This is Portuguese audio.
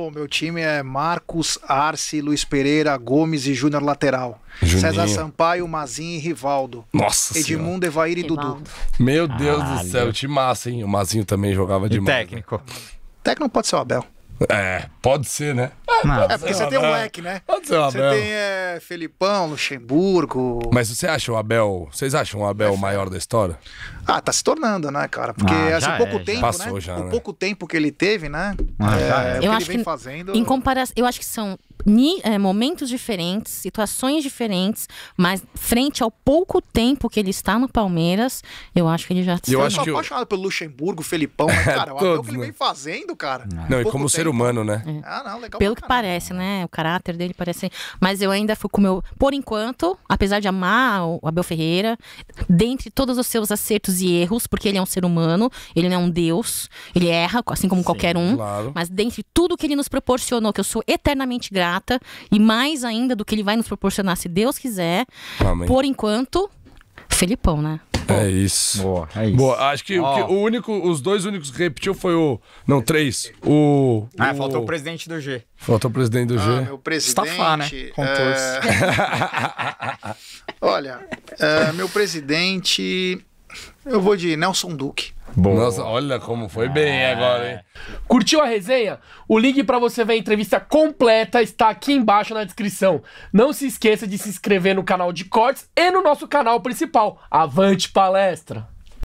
O meu time é Marcos, Arce, Luiz Pereira, Gomes e Júnior Lateral. Juninho. César Sampaio, Mazin e Rivaldo. Nossa Edmundo, Evair e Dudu. Meu Deus ah, do céu, meu. time massa, hein? O Mazinho também jogava e né? Técnico. Né? Técnico pode ser o Abel. É, pode ser, né? É, é porque você tem um leque, né? Pode ser o Abel. Você tem é, Felipão, Luxemburgo. Mas você acha o Abel. Vocês acham o Abel o é, maior da história? Ah, tá se tornando, né, cara? Porque ah, assim, pouco é, tempo. Passou né? já. O né? pouco tempo que ele teve, né? Ah, é, já é. Eu acho que, fazendo. Em compara Eu acho que são é, momentos diferentes, situações diferentes, mas frente ao pouco tempo que ele está no Palmeiras, eu acho que ele já. Eu acho que eu... apaixonado pelo Luxemburgo, Felipão, mas, é, cara, é, todos, o que ele vem né? fazendo, cara. Não, e como tempo. ser humano, né? É. Ah, não, legal. Pelo que parece, né? O caráter dele parece. Mas eu ainda fui com o meu. Por enquanto, apesar de amar o Abel Ferreira, dentre todos os seus acertos e erros, porque ele é um ser humano, ele não é um deus, ele erra, assim como Sim, qualquer um. Claro. Mas dentre tudo que ele nos proporcionou, que eu sou eternamente grata e mais ainda do que ele vai nos proporcionar, se Deus quiser. Tá, Amém. Por enquanto, Felipão, né? É isso. Boa, é isso. Boa. Acho que, oh. que, o único, os dois únicos que repetiu foi o. Não, três. O. Ah, faltou o presidente do G. Faltou o presidente do G. Ah, meu presidente. Estafá, né? Uh... Olha, uh, meu presidente eu vou de Nelson Duque. Bom. Nossa, olha como foi bem ah. agora, hein? Curtiu a resenha? O link para você ver a entrevista completa está aqui embaixo na descrição. Não se esqueça de se inscrever no canal de cortes e no nosso canal principal, Avante Palestra.